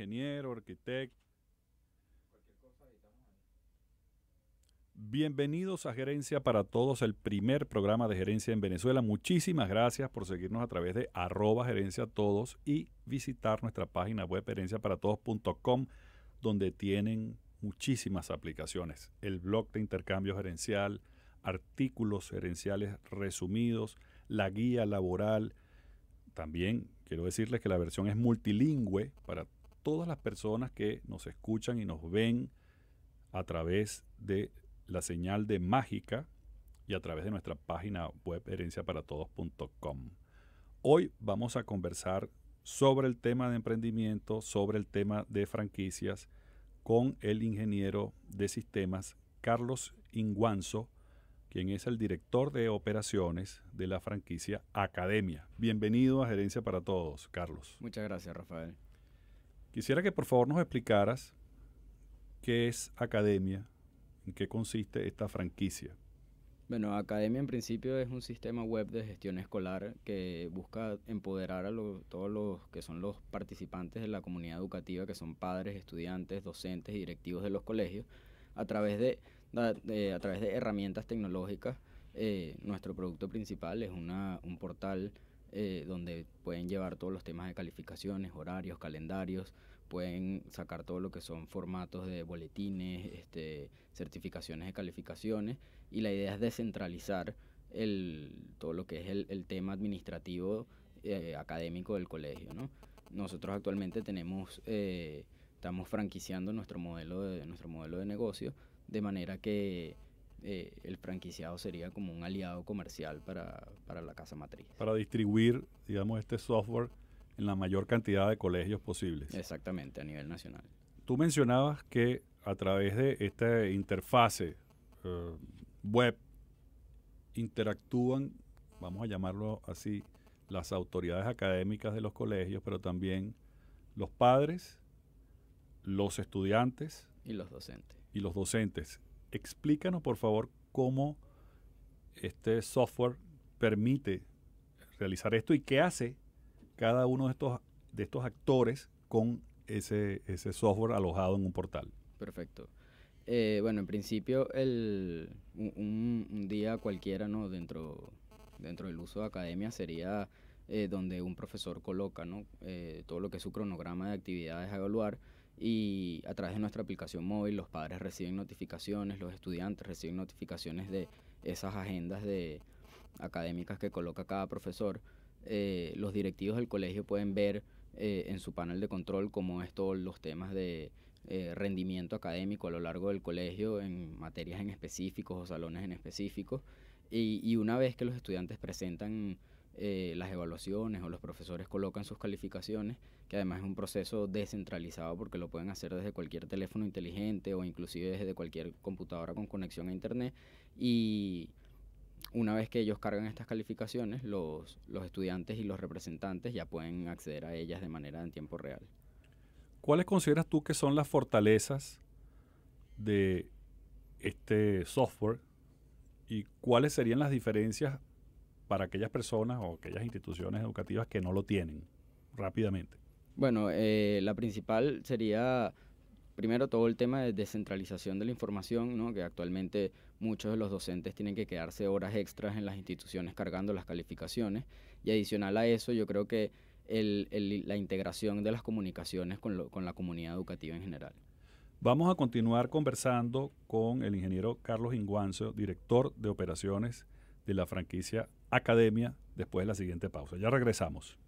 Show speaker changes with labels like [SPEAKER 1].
[SPEAKER 1] ingeniero, arquitecto. Bienvenidos a Gerencia para Todos, el primer programa de gerencia en Venezuela. Muchísimas gracias por seguirnos a través de arroba gerencia todos y visitar nuestra página web gerenciaparatodos.com donde tienen muchísimas aplicaciones. El blog de intercambio gerencial, artículos gerenciales resumidos, la guía laboral. También quiero decirles que la versión es multilingüe para todos todas las personas que nos escuchan y nos ven a través de la señal de mágica y a través de nuestra página web herenciaparatodos.com. Hoy vamos a conversar sobre el tema de emprendimiento, sobre el tema de franquicias, con el ingeniero de sistemas Carlos Inguanzo, quien es el director de operaciones de la franquicia Academia. Bienvenido a Gerencia para Todos, Carlos. Muchas gracias, Rafael. Quisiera que por favor nos explicaras qué es academia, en qué consiste esta franquicia.
[SPEAKER 2] Bueno, Academia en principio es un sistema web de gestión escolar que busca empoderar a todos los que son los participantes de la comunidad educativa, que son padres, estudiantes, docentes y directivos de los colegios, a través de, a través de herramientas tecnológicas. Eh, nuestro producto principal es un portal eh, donde pueden llevar todos los temas de calificaciones, horarios, calendarios, pueden sacar todo lo que son formatos de boletines, este, certificaciones de calificaciones y la idea es descentralizar el, todo lo que es el, tema administrativo eh, académico del colegio. ¿no? Nosotros actualmente tenemos, eh, estamos franquiciando nuestro modelo de, nuestro modelo de negocio de manera que eh, el franquiciado sería como un aliado comercial para, la casa matriz.
[SPEAKER 1] Para distribuir, digamos, este software en la mayor cantidad de colegios posibles. Exactamente, a nivel nacional. Tú mencionabas que a través de esta interfase eh, web interactúan, vamos a llamarlo así, las autoridades académicas de los colegios, pero también los padres, los estudiantes. Y
[SPEAKER 2] los docentes.
[SPEAKER 1] Y los docentes explícanos por favor cómo este software permite realizar esto y qué hace cada uno de estos, actores con ese, software alojado en un portal. Perfecto.
[SPEAKER 2] Eh, bueno, en principio, el, un, día cualquiera dentro, dentro del uso de academia sería eh, donde un profesor coloca eh, todo lo que es su cronograma de actividades a evaluar y a través de nuestra aplicación móvil los padres reciben notificaciones, los estudiantes reciben notificaciones de esas agendas de académicas que coloca cada profesor. Eh, los directivos del colegio pueden ver eh, en su panel de control cómo es todos los temas de eh, rendimiento académico a lo largo del colegio en materias en específicos o salones en específicos. Y, y una vez que los estudiantes presentan eh, las evaluaciones o los profesores colocan sus calificaciones, que además es un proceso descentralizado porque lo pueden hacer desde cualquier teléfono inteligente o inclusive desde cualquier computadora con conexión a internet y una vez que ellos cargan estas calificaciones, los, los estudiantes y los representantes ya pueden acceder a ellas de manera en tiempo real.
[SPEAKER 1] ¿Cuáles consideras tú que son las fortalezas de este software y cuáles serían las diferencias para aquellas personas o aquellas instituciones educativas que no lo tienen rápidamente? Bueno, eh, la principal
[SPEAKER 2] sería primero todo el tema de descentralización de la información, que actualmente muchos de los docentes tienen que quedarse horas extras en las instituciones cargando las calificaciones. Y adicional a eso, yo creo que la integración de las comunicaciones con, la
[SPEAKER 1] comunidad educativa en general. Vamos a continuar conversando con el ingeniero Carlos Inguanzo, director de operaciones de la franquicia Academia después de la siguiente pausa. Ya regresamos.